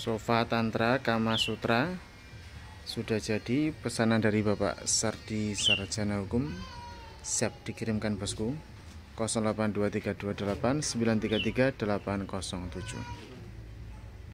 sofa tantra kama sutra sudah jadi pesanan dari Bapak Sardi Sarjana Hukum siap dikirimkan bosku 082328933807